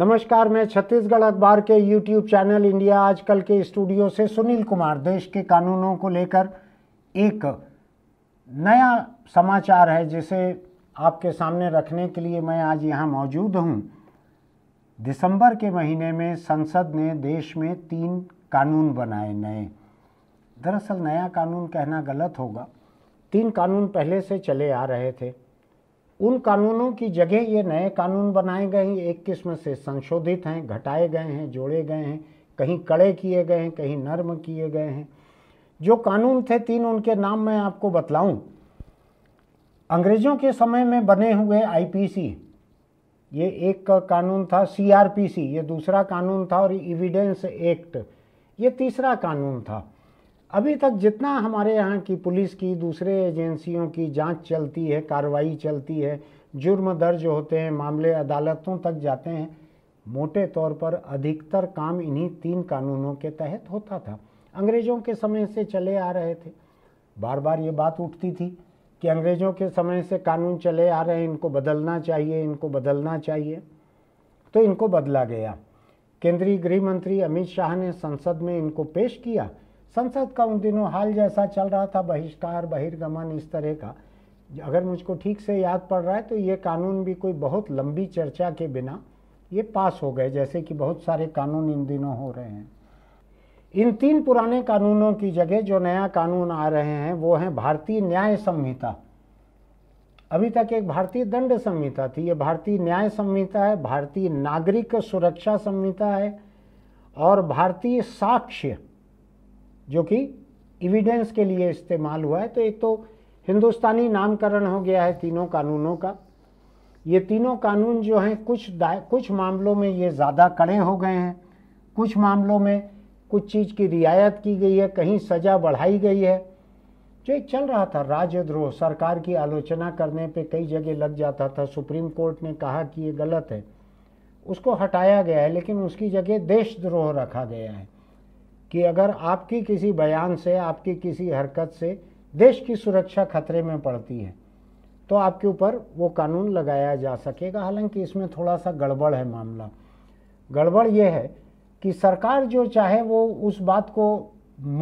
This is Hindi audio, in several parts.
नमस्कार मैं छत्तीसगढ़ अखबार के यूट्यूब चैनल इंडिया आजकल के स्टूडियो से सुनील कुमार देश के कानूनों को लेकर एक नया समाचार है जिसे आपके सामने रखने के लिए मैं आज यहाँ मौजूद हूँ दिसंबर के महीने में संसद ने देश में तीन कानून बनाए नए दरअसल नया कानून कहना गलत होगा तीन कानून पहले से चले आ रहे थे उन कानूनों की जगह ये नए कानून बनाए गए हैं एक किस्म से संशोधित हैं घटाए गए हैं जोड़े गए हैं कहीं कड़े किए गए हैं कहीं नर्म किए गए हैं जो कानून थे तीन उनके नाम मैं आपको बतलाऊं अंग्रेज़ों के समय में बने हुए आईपीसी ये एक कानून था सीआरपीसी ये दूसरा कानून था और इविडेंस एक्ट ये तीसरा कानून था अभी तक जितना हमारे यहाँ की पुलिस की दूसरे एजेंसियों की जांच चलती है कार्रवाई चलती है जुर्म दर्ज होते हैं मामले अदालतों तक जाते हैं मोटे तौर पर अधिकतर काम इन्हीं तीन कानूनों के तहत होता था अंग्रेज़ों के समय से चले आ रहे थे बार बार ये बात उठती थी कि अंग्रेज़ों के समय से कानून चले आ रहे हैं इनको बदलना चाहिए इनको बदलना चाहिए तो इनको बदला गया केंद्रीय गृह मंत्री अमित शाह ने संसद में इनको पेश किया संसद का उन दिनों हाल जैसा चल रहा था बहिष्कार बहिर्गमन इस तरह का अगर मुझको ठीक से याद पड़ रहा है तो ये कानून भी कोई बहुत लंबी चर्चा के बिना ये पास हो गए जैसे कि बहुत सारे कानून इन दिनों हो रहे हैं इन तीन पुराने कानूनों की जगह जो नया कानून आ रहे हैं वो हैं भारतीय न्याय संहिता अभी तक एक भारतीय दंड संहिता थी ये भारतीय न्याय संहिता है भारतीय नागरिक सुरक्षा संहिता है और भारतीय साक्ष्य जो कि एविडेंस के लिए इस्तेमाल हुआ है तो एक तो हिंदुस्तानी नामकरण हो गया है तीनों कानूनों का ये तीनों कानून जो हैं कुछ कुछ मामलों में ये ज़्यादा कड़े हो गए हैं कुछ मामलों में कुछ चीज़ की रियायत की गई है कहीं सज़ा बढ़ाई गई है जो एक चल रहा था राजद्रोह सरकार की आलोचना करने पे कई जगह लग जाता था सुप्रीम कोर्ट ने कहा कि ये गलत है उसको हटाया गया है लेकिन उसकी जगह देशद्रोह रखा गया है कि अगर आपकी किसी बयान से आपकी किसी हरकत से देश की सुरक्षा खतरे में पड़ती है तो आपके ऊपर वो कानून लगाया जा सकेगा हालांकि इसमें थोड़ा सा गड़बड़ है मामला गड़बड़ ये है कि सरकार जो चाहे वो उस बात को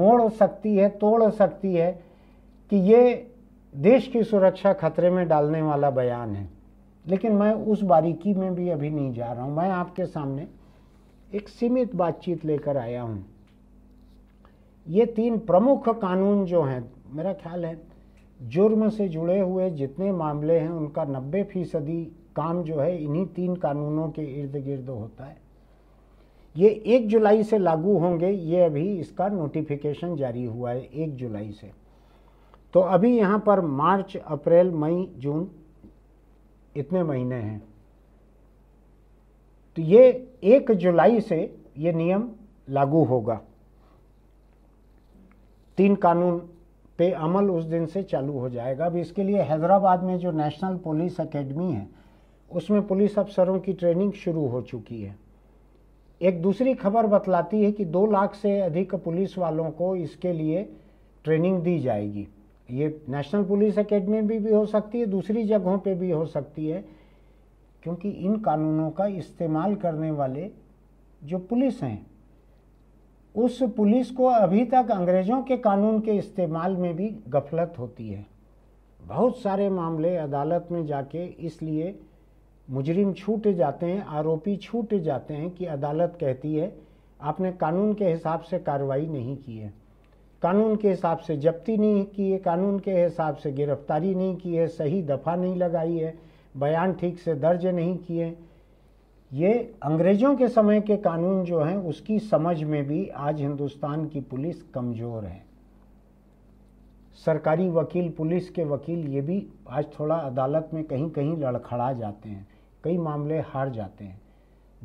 मोड़ सकती है तोड़ सकती है कि ये देश की सुरक्षा खतरे में डालने वाला बयान है लेकिन मैं उस बारीकी में भी अभी नहीं जा रहा हूँ मैं आपके सामने एक सीमित बातचीत लेकर आया हूँ ये तीन प्रमुख कानून जो हैं मेरा ख्याल है जुर्म से जुड़े हुए जितने मामले हैं उनका नब्बे फीसदी काम जो है इन्हीं तीन कानूनों के इर्द गिर्द होता है ये एक जुलाई से लागू होंगे ये अभी इसका नोटिफिकेशन जारी हुआ है एक जुलाई से तो अभी यहाँ पर मार्च अप्रैल मई जून इतने महीने हैं तो ये एक जुलाई से ये नियम लागू होगा तीन कानून पे अमल उस दिन से चालू हो जाएगा अब इसके लिए हैदराबाद में जो नेशनल पुलिस एकेडमी है उसमें पुलिस अफसरों की ट्रेनिंग शुरू हो चुकी है एक दूसरी खबर बतलाती है कि दो लाख से अधिक पुलिस वालों को इसके लिए ट्रेनिंग दी जाएगी ये नेशनल पुलिस एकेडमी भी, भी हो सकती है दूसरी जगहों पे भी हो सकती है क्योंकि इन कानूनों का इस्तेमाल करने वाले जो पुलिस हैं उस पुलिस को अभी तक अंग्रेज़ों के कानून के इस्तेमाल में भी गफलत होती है बहुत सारे मामले अदालत में जाके इसलिए मुजरिम छूट जाते हैं आरोपी छूट जाते हैं कि अदालत कहती है आपने कानून के हिसाब से कार्रवाई नहीं की है कानून के हिसाब से जब्ती नहीं की है कानून के हिसाब से गिरफ्तारी नहीं की है सही दफ़ा नहीं लगाई है बयान ठीक से दर्ज नहीं किए ये अंग्रेज़ों के समय के कानून जो हैं उसकी समझ में भी आज हिंदुस्तान की पुलिस कमज़ोर है सरकारी वकील पुलिस के वकील ये भी आज थोड़ा अदालत में कहीं कहीं लड़खड़ा जाते हैं कई मामले हार जाते हैं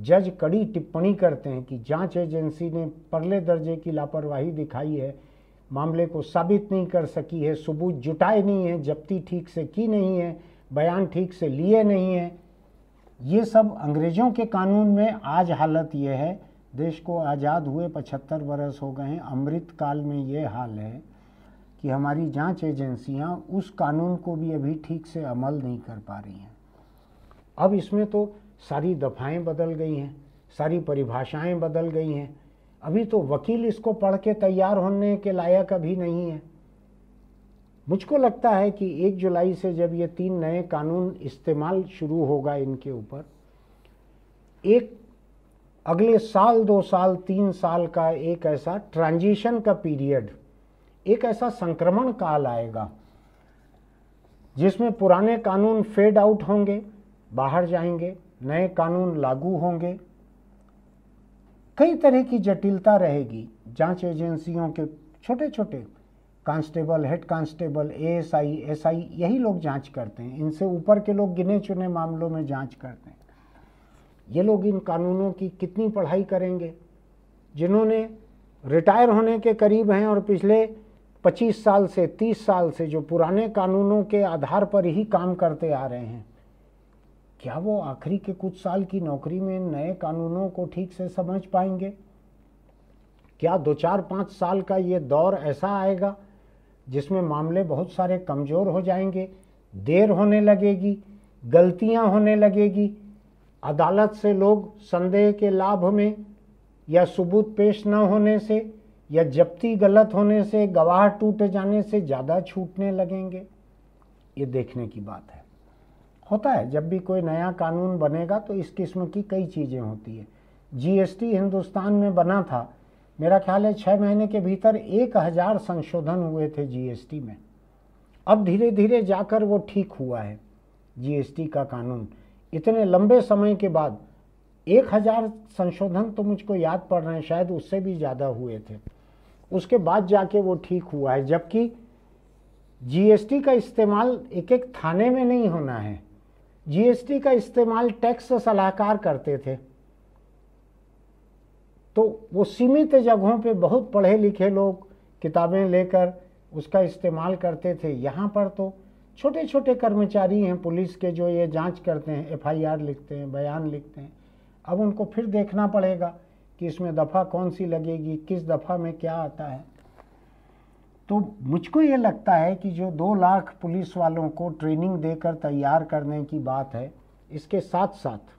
जज कड़ी टिप्पणी करते हैं कि जांच एजेंसी ने परले दर्जे की लापरवाही दिखाई है मामले को साबित नहीं कर सकी है सबूत जुटाए नहीं है जब्ती ठीक से की नहीं है बयान ठीक से लिए नहीं है ये सब अंग्रेज़ों के कानून में आज हालत ये है देश को आज़ाद हुए पचहत्तर बरस हो गए हैं अमृत काल में ये हाल है कि हमारी जांच एजेंसियां उस कानून को भी अभी ठीक से अमल नहीं कर पा रही हैं अब इसमें तो सारी दफ़ाएँ बदल गई हैं सारी परिभाषाएं बदल गई हैं अभी तो वकील इसको पढ़ के तैयार होने के लायक अभी नहीं है मुझको लगता है कि एक जुलाई से जब ये तीन नए कानून इस्तेमाल शुरू होगा इनके ऊपर एक अगले साल दो साल तीन साल का एक ऐसा ट्रांजिशन का पीरियड एक ऐसा संक्रमण काल आएगा जिसमें पुराने कानून फेड आउट होंगे बाहर जाएंगे नए कानून लागू होंगे कई तरह की जटिलता रहेगी जांच एजेंसियों के छोटे छोटे constable head constable ASI SI यही लोग जांच करते हैं इनसे ऊपर के लोग गिने चुने मामलों में जांच करते हैं ये लोग इन कानूनों की कितनी पढ़ाई करेंगे जिन्होंने रिटायर होने के करीब हैं और पिछले 25 साल से 30 साल से जो पुराने कानूनों के आधार पर ही काम करते आ रहे हैं क्या वो आखिरी के कुछ साल की नौकरी में नए कानूनों को ठीक से समझ पाएंगे क्या दो चार पाँच साल का ये दौर ऐसा आएगा जिसमें मामले बहुत सारे कमज़ोर हो जाएंगे देर होने लगेगी गलतियां होने लगेगी अदालत से लोग संदेह के लाभ में या सबूत पेश न होने से या जब्ती गलत होने से गवाह टूट जाने से ज़्यादा छूटने लगेंगे ये देखने की बात है होता है जब भी कोई नया कानून बनेगा तो इस किस्म की कई चीज़ें होती है जीएसटी हिंदुस्तान में बना था मेरा ख्याल है छः महीने के भीतर एक हज़ार संशोधन हुए थे जीएसटी में अब धीरे धीरे जाकर वो ठीक हुआ है जीएसटी का कानून इतने लंबे समय के बाद एक हज़ार संशोधन तो मुझको याद पड़ रहे हैं शायद उससे भी ज़्यादा हुए थे उसके बाद जाके वो ठीक हुआ है जबकि जीएसटी का इस्तेमाल एक एक थाने में नहीं होना है जीएसटी का इस्तेमाल टैक्स सलाहकार करते थे तो वो सीमित जगहों पे बहुत पढ़े लिखे लोग किताबें लेकर उसका इस्तेमाल करते थे यहाँ पर तो छोटे छोटे कर्मचारी हैं पुलिस के जो ये जांच करते हैं एफआईआर लिखते हैं बयान लिखते हैं अब उनको फिर देखना पड़ेगा कि इसमें दफ़ा कौन सी लगेगी किस दफ़ा में क्या आता है तो मुझको ये लगता है कि जो दो लाख पुलिस वालों को ट्रेनिंग देकर तैयार करने की बात है इसके साथ साथ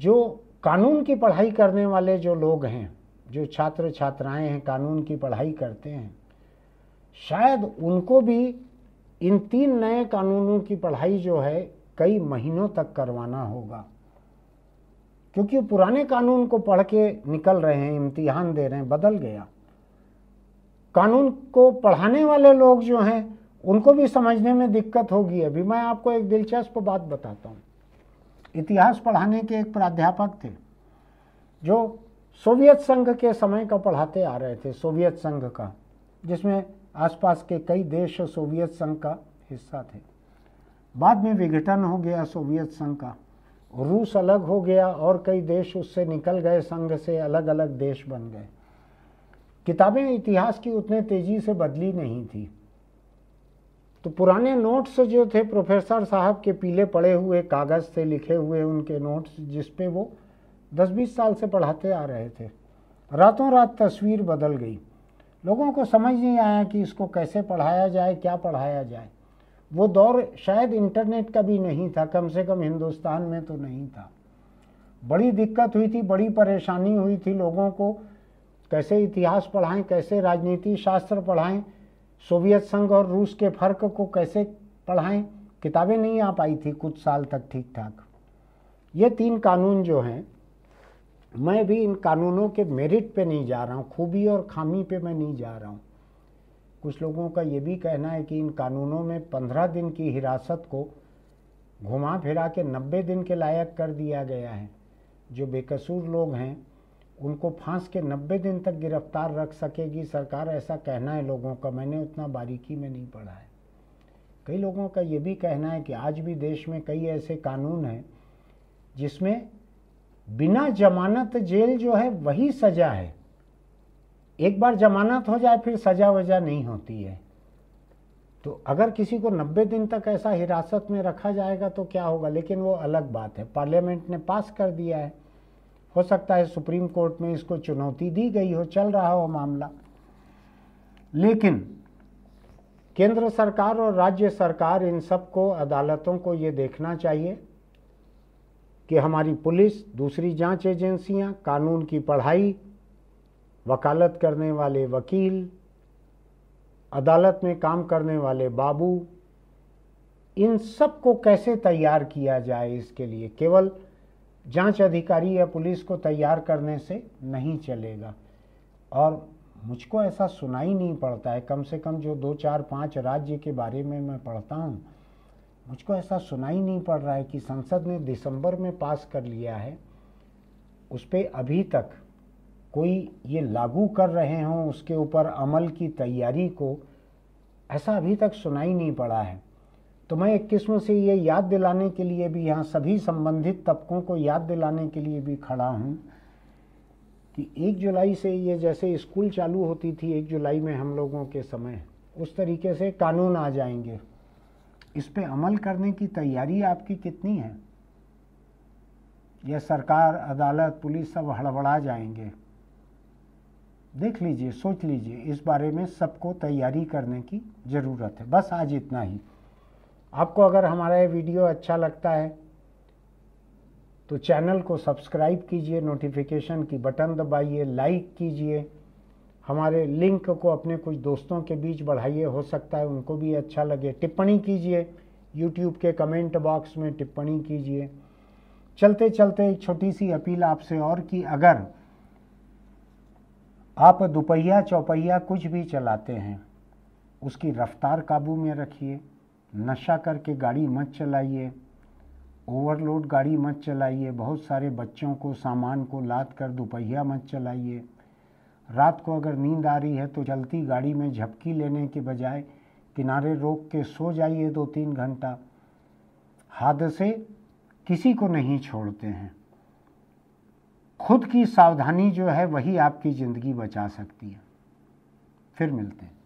जो कानून की पढ़ाई करने वाले जो लोग हैं जो छात्र छात्राएं हैं कानून की पढ़ाई करते हैं शायद उनको भी इन तीन नए कानूनों की पढ़ाई जो है कई महीनों तक करवाना होगा क्योंकि पुराने कानून को पढ़ के निकल रहे हैं इम्तिहान दे रहे हैं बदल गया कानून को पढ़ाने वाले लोग जो हैं उनको भी समझने में दिक्कत होगी अभी मैं आपको एक दिलचस्प बात बताता हूँ इतिहास पढ़ाने के एक प्राध्यापक थे जो सोवियत संघ के समय का पढ़ाते आ रहे थे सोवियत संघ का जिसमें आसपास के कई देश सोवियत संघ का हिस्सा थे बाद में विघटन हो गया सोवियत संघ का रूस अलग हो गया और कई देश उससे निकल गए संघ से अलग अलग देश बन गए किताबें इतिहास की उतने तेज़ी से बदली नहीं थी तो पुराने नोट्स जो थे प्रोफेसर साहब के पीले पड़े हुए कागज़ से लिखे हुए उनके नोट्स जिस वो 10-20 साल से पढ़ाते आ रहे थे रातों रात तस्वीर बदल गई लोगों को समझ नहीं आया कि इसको कैसे पढ़ाया जाए क्या पढ़ाया जाए वो दौर शायद इंटरनेट का भी नहीं था कम से कम हिंदुस्तान में तो नहीं था बड़ी दिक्कत हुई थी बड़ी परेशानी हुई थी लोगों को कैसे इतिहास पढ़ाएं कैसे राजनीति शास्त्र पढ़ाएं सोवियत संघ और रूस के फ़र्क को कैसे पढ़ाएं किताबें नहीं आ पाई थी कुछ साल तक ठीक ठाक ये तीन कानून जो हैं मैं भी इन कानूनों के मेरिट पे नहीं जा रहा हूँ खूबी और खामी पे मैं नहीं जा रहा हूँ कुछ लोगों का ये भी कहना है कि इन कानूनों में पंद्रह दिन की हिरासत को घुमा फिरा के नब्बे दिन के लायक कर दिया गया है जो बेकसूर लोग हैं उनको फांस के 90 दिन तक गिरफ्तार रख सकेगी सरकार ऐसा कहना है लोगों का मैंने उतना बारीकी में नहीं पढ़ा है कई लोगों का ये भी कहना है कि आज भी देश में कई ऐसे कानून हैं जिसमें बिना जमानत जेल जो है वही सज़ा है एक बार जमानत हो जाए फिर सज़ा वजा नहीं होती है तो अगर किसी को 90 दिन तक ऐसा हिरासत में रखा जाएगा तो क्या होगा लेकिन वो अलग बात है पार्लियामेंट ने पास कर दिया है हो सकता है सुप्रीम कोर्ट में इसको चुनौती दी गई हो चल रहा हो मामला लेकिन केंद्र सरकार और राज्य सरकार इन सबको अदालतों को ये देखना चाहिए कि हमारी पुलिस दूसरी जांच एजेंसियां, कानून की पढ़ाई वकालत करने वाले वकील अदालत में काम करने वाले बाबू इन सब को कैसे तैयार किया जाए इसके लिए केवल जांच अधिकारी या पुलिस को तैयार करने से नहीं चलेगा और मुझको ऐसा सुनाई नहीं पड़ता है कम से कम जो दो चार पाँच राज्य के बारे में मैं पढ़ता हूँ मुझको ऐसा सुनाई नहीं पड़ रहा है कि संसद ने दिसंबर में पास कर लिया है उस पर अभी तक कोई ये लागू कर रहे हों उसके ऊपर अमल की तैयारी को ऐसा अभी तक सुनाई नहीं पड़ा है तो मैं एक किस्म से ये याद दिलाने के लिए भी यहाँ सभी संबंधित तबकों को याद दिलाने के लिए भी खड़ा हूँ कि एक जुलाई से ये जैसे स्कूल चालू होती थी एक जुलाई में हम लोगों के समय उस तरीके से कानून आ जाएंगे इस पर अमल करने की तैयारी आपकी कितनी है यह सरकार अदालत पुलिस सब हड़बड़ा जाएंगे देख लीजिए सोच लीजिए इस बारे में सबको तैयारी करने की ज़रूरत है बस आज इतना ही आपको अगर हमारा ये वीडियो अच्छा लगता है तो चैनल को सब्सक्राइब कीजिए नोटिफिकेशन की बटन दबाइए लाइक कीजिए हमारे लिंक को अपने कुछ दोस्तों के बीच बढ़ाइए हो सकता है उनको भी अच्छा लगे टिप्पणी कीजिए यूट्यूब के कमेंट बॉक्स में टिप्पणी कीजिए चलते चलते एक छोटी सी अपील आपसे और कि अगर आप दुपहिया चौपहिया कुछ भी चलाते हैं उसकी रफ्तार काबू में रखिए नशा करके गाड़ी मत चलाइए ओवरलोड गाड़ी मत चलाइए बहुत सारे बच्चों को सामान को लाद कर दोपहिया मत चलाइए रात को अगर नींद आ रही है तो चलती गाड़ी में झपकी लेने के बजाय किनारे रोक के सो जाइए दो तीन घंटा हादसे किसी को नहीं छोड़ते हैं खुद की सावधानी जो है वही आपकी ज़िंदगी बचा सकती है फिर मिलते हैं